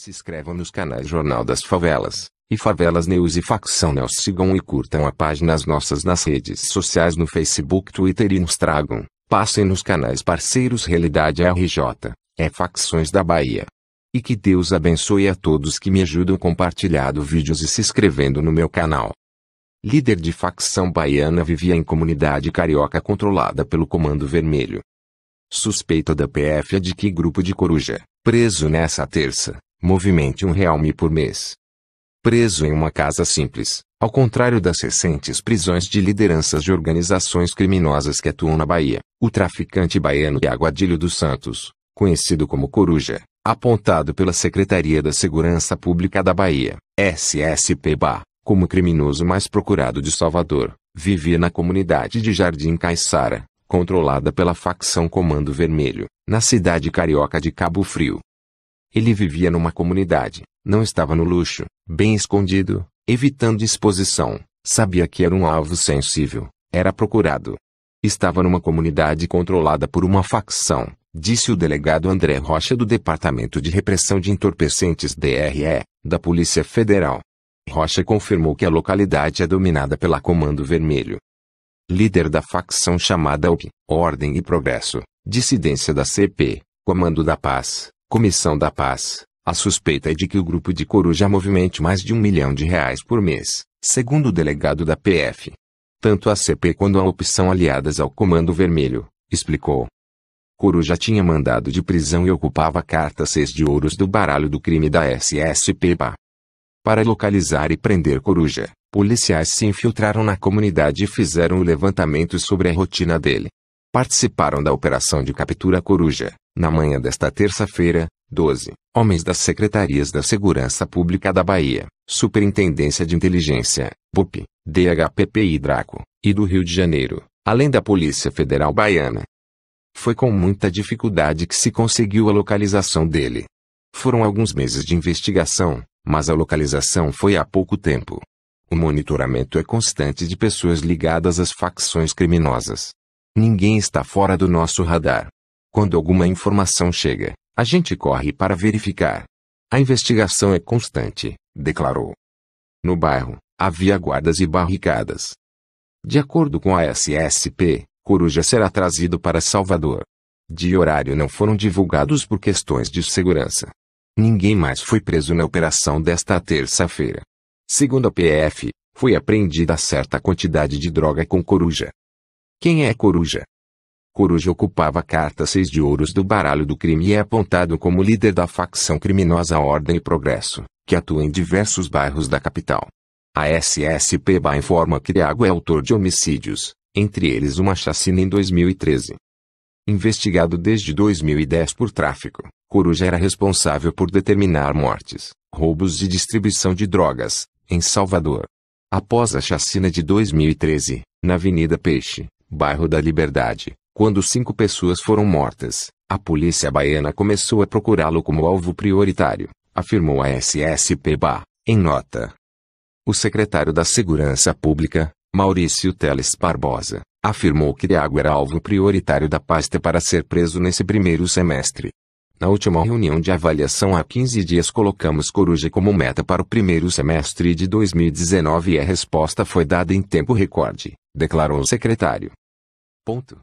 Se inscrevam nos canais Jornal das Favelas, e Favelas News e Facção News. Sigam e curtam a página as nossas nas redes sociais no Facebook, Twitter e Instagram. Passem nos canais parceiros Realidade RJ, é Facções da Bahia. E que Deus abençoe a todos que me ajudam compartilhando vídeos e se inscrevendo no meu canal. Líder de facção baiana vivia em comunidade carioca controlada pelo Comando Vermelho. Suspeita da PF é de que grupo de coruja, preso nessa terça movimente um me por mês. Preso em uma casa simples, ao contrário das recentes prisões de lideranças de organizações criminosas que atuam na Bahia, o traficante baiano Iaguadilho dos Santos, conhecido como Coruja, apontado pela Secretaria da Segurança Pública da Bahia, SSPBA, como criminoso mais procurado de Salvador, vivia na comunidade de Jardim Caiçara, controlada pela facção Comando Vermelho, na cidade carioca de Cabo Frio. Ele vivia numa comunidade, não estava no luxo, bem escondido, evitando exposição, sabia que era um alvo sensível, era procurado. Estava numa comunidade controlada por uma facção, disse o delegado André Rocha do Departamento de Repressão de Entorpecentes DRE, da Polícia Federal. Rocha confirmou que a localidade é dominada pela Comando Vermelho. Líder da facção chamada OP, Ordem e Progresso, dissidência da CP, Comando da Paz, Comissão da Paz, a suspeita é de que o grupo de coruja movimente mais de um milhão de reais por mês, segundo o delegado da PF. Tanto a CP quanto a opção aliadas ao Comando Vermelho, explicou. Coruja tinha mandado de prisão e ocupava carta 6 de ouros do baralho do crime da SSPPA. Para localizar e prender Coruja, policiais se infiltraram na comunidade e fizeram o levantamento sobre a rotina dele. Participaram da operação de captura Coruja, na manhã desta terça-feira, 12, homens das Secretarias da Segurança Pública da Bahia, Superintendência de Inteligência, BUP, DHPP e Draco, e do Rio de Janeiro, além da Polícia Federal Baiana. Foi com muita dificuldade que se conseguiu a localização dele. Foram alguns meses de investigação, mas a localização foi há pouco tempo. O monitoramento é constante de pessoas ligadas às facções criminosas. Ninguém está fora do nosso radar. Quando alguma informação chega, a gente corre para verificar. A investigação é constante, declarou. No bairro, havia guardas e barricadas. De acordo com a SSP, Coruja será trazido para Salvador. De horário não foram divulgados por questões de segurança. Ninguém mais foi preso na operação desta terça-feira. Segundo a PF, foi apreendida certa quantidade de droga com coruja. Quem é coruja? Coruja ocupava carta seis de ouros do baralho do crime e é apontado como líder da facção criminosa Ordem e Progresso, que atua em diversos bairros da capital. A SSPBA informa que Iago é autor de homicídios, entre eles uma chacina em 2013. Investigado desde 2010 por tráfico, Coruja era responsável por determinar mortes, roubos e distribuição de drogas, em Salvador. Após a chacina de 2013, na Avenida Peixe, bairro da Liberdade, quando cinco pessoas foram mortas, a polícia baiana começou a procurá-lo como alvo prioritário, afirmou a SSPBA, em nota. O secretário da Segurança Pública, Maurício Teles Barbosa, afirmou que Diago era alvo prioritário da pasta para ser preso nesse primeiro semestre. Na última reunião de avaliação há 15 dias colocamos Coruja como meta para o primeiro semestre de 2019 e a resposta foi dada em tempo recorde, declarou o secretário. Ponto.